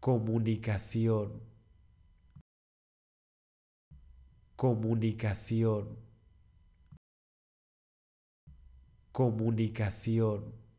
comunicación, comunicación, comunicación.